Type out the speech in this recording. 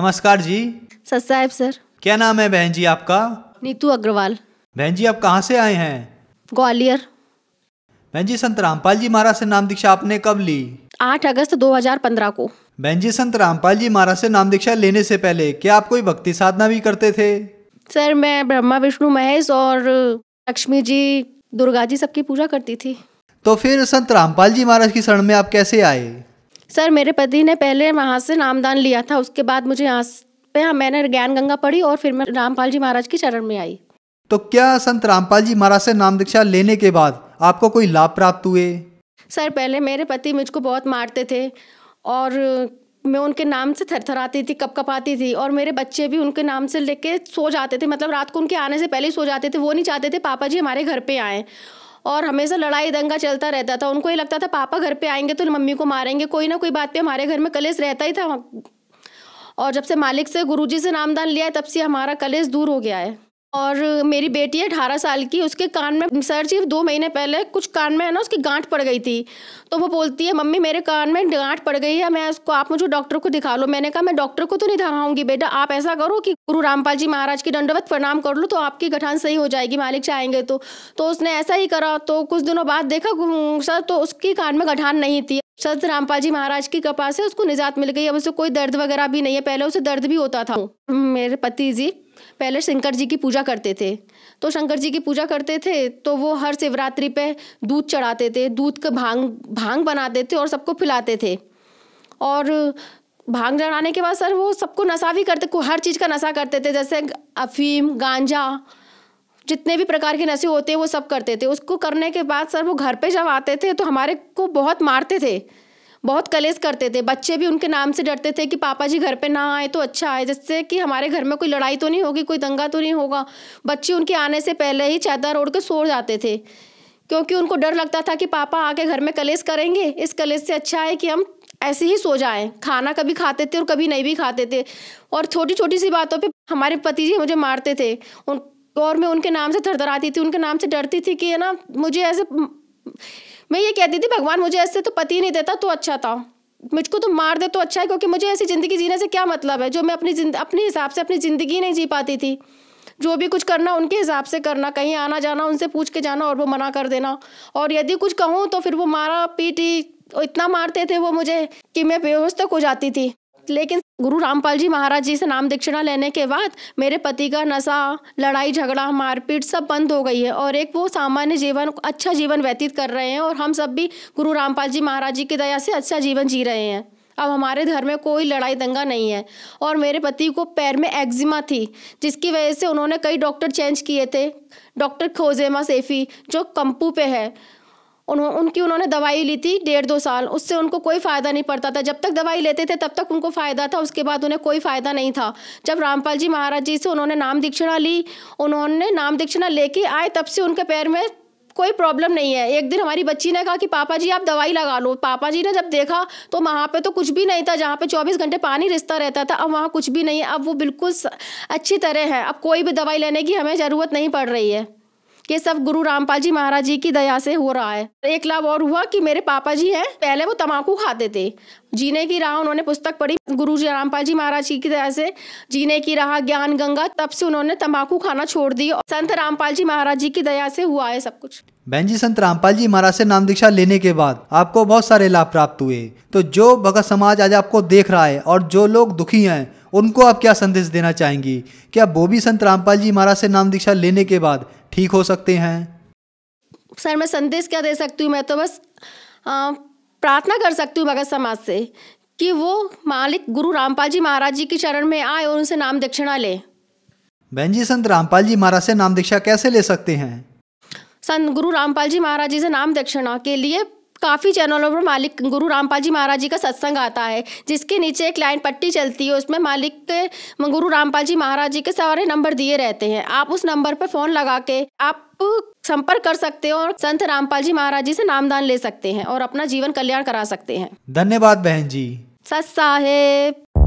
नमस्कार जी सत साहेब सर क्या नाम है बहन जी आपका नीतू अग्रवाल बहन जी आप कहाँ से आए हैं ग्वालियर बहन जी संत रामपाल जी महाराज से नाम दीक्षा आपने कब ली आठ अगस्त 2015 को बहन जी संत रामपाल जी महाराज से नाम दीक्षा लेने से पहले क्या आप कोई भक्ति साधना भी करते थे सर मैं ब्रह्मा विष्णु महेश और लक्ष्मी जी दुर्गा जी सबकी पूजा करती थी तो फिर संत रामपाल जी महाराज की शरण में आप कैसे आए सर मेरे पति ने पहले वहाँ से नामदान लिया था उसके बाद मुझे यहाँ पे हाँ, मैंने ज्ञान गंगा पढ़ी और फिर मैं रामपाल जी महाराज की शरण में आई तो क्या संत रामपाल जी महाराज से नाम दीक्षा लेने के बाद आपको कोई लाभ प्राप्त हुए सर पहले मेरे पति मुझको बहुत मारते थे और मैं उनके नाम से थरथराती थी कप कपाती थी और मेरे बच्चे भी उनके नाम से लेके सो जाते थे मतलब रात को उनके आने से पहले ही सो जाते थे वो नहीं चाहते थे पापा जी हमारे घर पे आएँ और हमेशा लड़ाई दंगा चलता रहता था उनको ये लगता था पापा घर पे आएंगे तो मम्मी को मारेंगे कोई ना कोई बात पे हमारे घर में कलेश रहता ही था और जब से मालिक से गुरुजी से नामदान लिया है तब से हमारा कलेश दूर हो गया है और मेरी बेटी है अठारह साल की उसके कान में सर जी दो महीने पहले कुछ कान में है ना उसकी गांठ पड़ गई थी तो वो बोलती है मम्मी मेरे कान में गांठ पड़ गई है मैं उसको आप मुझे डॉक्टर को दिखा लो मैंने कहा मैं डॉक्टर को तो नहीं दिखाऊंगी बेटा आप ऐसा करो कि गुरु रामपाल जी महाराज की दंडवत प्रणाम कर लो तो आपकी गठान सही हो जाएगी मालिक चाहेंगे तो तो उसने ऐसा ही करा तो कुछ दिनों बाद देखा सर तो उसकी कान में गठान नहीं थी संत रामपाल जी महाराज की कृपा से उसको निजात मिल गई अब उसे कोई दर्द वगैरह भी नहीं है पहले उसे दर्द भी होता था मेरे पति जी पहले शंकर जी की पूजा करते थे तो शंकर जी की पूजा करते थे तो वो हर शिवरात्रि पे दूध चढ़ाते थे दूध का भांग भांग बनाते थे और सबको पिलाते थे और भांग चढ़ाने के बाद सर वो सबको नशा भी करते हर चीज़ का नशा करते थे जैसे अफीम गांजा जितने भी प्रकार के नशे होते हैं वो सब करते थे उसको करने के बाद सर वो घर पे जब आते थे तो हमारे को बहुत मारते थे बहुत कलेस करते थे बच्चे भी उनके नाम से डरते थे कि पापा जी घर पे ना आए तो अच्छा आए जिससे कि हमारे घर में कोई लड़ाई तो नहीं होगी कोई दंगा तो नहीं होगा बच्चे उनके आने से पहले ही चैदा रोड के सो जाते थे क्योंकि उनको डर लगता था कि पापा आके घर में कलेस करेंगे इस कलेस से अच्छा है कि हम ऐसे ही सो जाएं खाना कभी खाते थे और कभी नहीं भी खाते थे और छोटी छोटी सी बातों पे हमारे पति जी मुझे मारते थे उन और मैं उनके नाम से थरथराती थी उनके नाम से डरती थी कि है ना मुझे ऐसे मैं ये कहती थी भगवान मुझे ऐसे तो पति नहीं देता तो अच्छा था मुझको तो मार दे तो अच्छा है क्योंकि मुझे ऐसी ज़िंदगी जीने से क्या मतलब है जो मैं अपनी अपने हिसाब से अपनी ज़िंदगी नहीं जी पाती थी जो भी कुछ करना उनके हिसाब से करना कहीं आना जाना उनसे पूछ के जाना और वो मना कर देना और यदि कुछ कहूँ तो फिर वो मारा पीटी इतना मारते थे वो मुझे कि मैं बेहोश तक हो जाती थी लेकिन गुरु रामपाल जी महाराज जी से नाम दीक्षिणा लेने के बाद मेरे पति का नशा लड़ाई झगड़ा मारपीट सब बंद हो गई है और एक वो सामान्य जीवन अच्छा जीवन व्यतीत कर रहे हैं और हम सब भी गुरु रामपाल जी महाराज जी की दया से अच्छा जीवन जी रहे हैं अब हमारे घर में कोई लड़ाई दंगा नहीं है और मेरे पति को पैर में एक्जिमा थी जिसकी वजह से उन्होंने कई डॉक्टर चेंज किए थे डॉक्टर खोजेमा सेफ़ी जो कंपू पे है उन्हों उनकी उन्होंने दवाई ली थी डेढ़ दो साल उससे उनको कोई फ़ायदा नहीं पड़ता था जब तक दवाई लेते थे तब तक उनको फ़ायदा था उसके बाद उन्हें कोई फ़ायदा नहीं था जब रामपाल जी महाराज जी से उन्होंने नाम दीक्षिणा ली उन्होंने नाम दीक्षिणा लेके आए तब से उनके पैर में कोई प्रॉब्लम नहीं है एक दिन हमारी बच्ची ने कहा कि पापा जी आप दवाई लगा लो पापा जी ने जब देखा तो वहाँ पे तो कुछ भी नहीं था जहाँ पे 24 घंटे पानी रिश्ता रहता था अब वहाँ कुछ भी नहीं है अब वो बिल्कुल अच्छी तरह है अब कोई भी दवाई लेने की हमें ज़रूरत नहीं पड़ रही है ये सब गुरु रामपाल जी महाराज जी की दया से हो रहा है एक लाभ और हुआ कि मेरे पापा जी हैं पहले वो तम्बाकू खाते थे जीने की राह उन्होंने पुस्तक पढ़ी गुरु जी रामपाल जी महाराज जी की दया से जीने की राह ज्ञान गंगा तब से उन्होंने तम्बाकू खाना छोड़ दी और संत रामपाल जी महाराज जी की दया से हुआ है सब कुछ बहन जी संत रामपाल जी महाराज से नाम दीक्षा लेने के बाद आपको बहुत सारे लाभ प्राप्त हुए तो जो भगत समाज आज आपको देख रहा है और जो लोग दुखी हैं उनको आप क्या संदेश देना चाहेंगी क्या वो भी संत रामपाल जी महाराज से नाम दीक्षा लेने के बाद ठीक हो सकते हैं सर मैं संदेश क्या दे सकती हूँ मैं तो बस प्रार्थना कर सकती हूँ भगत समाज से कि वो मालिक गुरु रामपाल जी महाराज जी के चरण में आए और उनसे नाम दक्षिणा ले बहन जी संत रामपाल जी महाराज से नाम दीक्षा कैसे ले सकते हैं संत गुरु रामपाल जी महाराज जी से नाम दक्षिणा के लिए काफ़ी चैनलों पर मालिक गुरु रामपाल जी महाराज जी का सत्संग आता है जिसके नीचे एक लाइन पट्टी चलती है उसमें मालिक के गुरु रामपाल जी महाराज जी के सारे नंबर दिए रहते हैं आप उस नंबर पर फ़ोन लगा के आप संपर्क कर सकते हैं और संत रामपाल जी महाराज जी से नामदान ले सकते हैं और अपना जीवन कल्याण करा सकते हैं धन्यवाद बहन जी सत साहेब